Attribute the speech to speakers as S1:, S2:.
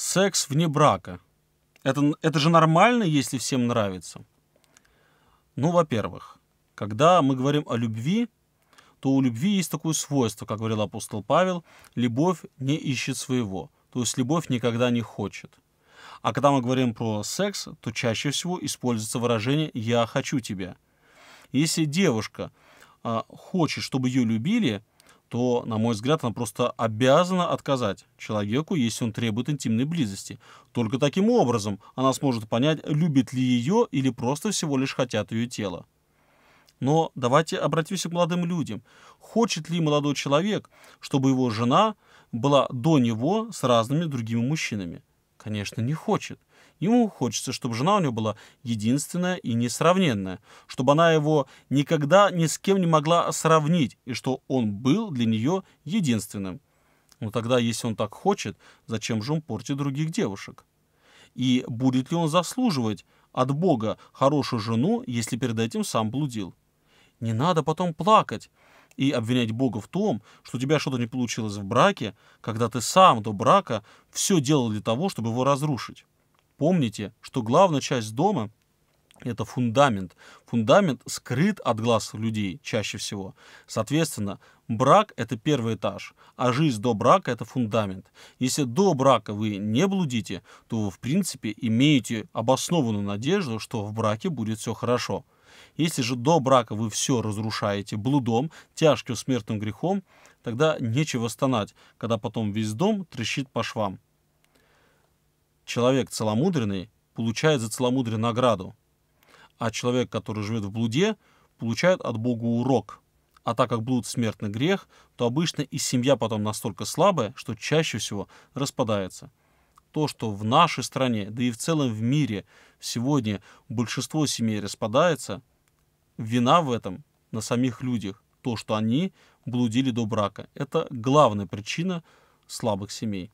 S1: секс вне брака. Это, это же нормально, если всем нравится. Ну, во-первых, когда мы говорим о любви, то у любви есть такое свойство, как говорил апостол Павел, любовь не ищет своего, то есть любовь никогда не хочет. А когда мы говорим про секс, то чаще всего используется выражение «я хочу тебя». Если девушка а, хочет, чтобы ее любили, то, на мой взгляд, она просто обязана отказать человеку, если он требует интимной близости. Только таким образом она сможет понять, любит ли ее или просто всего лишь хотят ее тело. Но давайте обратимся к молодым людям. Хочет ли молодой человек, чтобы его жена была до него с разными другими мужчинами? Конечно, не хочет. Ему хочется, чтобы жена у него была единственная и несравненная, чтобы она его никогда ни с кем не могла сравнить, и что он был для нее единственным. Но тогда, если он так хочет, зачем же он портит других девушек? И будет ли он заслуживать от Бога хорошую жену, если перед этим сам блудил? Не надо потом плакать и обвинять Бога в том, что у тебя что-то не получилось в браке, когда ты сам до брака все делал для того, чтобы его разрушить. Помните, что главная часть дома – это фундамент. Фундамент скрыт от глаз людей чаще всего. Соответственно, брак – это первый этаж, а жизнь до брака – это фундамент. Если до брака вы не блудите, то вы, в принципе, имеете обоснованную надежду, что в браке будет все хорошо – если же до брака вы все разрушаете блудом, тяжким смертным грехом, тогда нечего стонать, когда потом весь дом трещит по швам. Человек целомудренный получает за целомудрие награду, а человек, который живет в блуде, получает от Бога урок. А так как блуд – смертный грех, то обычно и семья потом настолько слабая, что чаще всего распадается. То, что в нашей стране, да и в целом в мире – сегодня большинство семей распадается, вина в этом на самих людях, то, что они блудили до брака. Это главная причина слабых семей.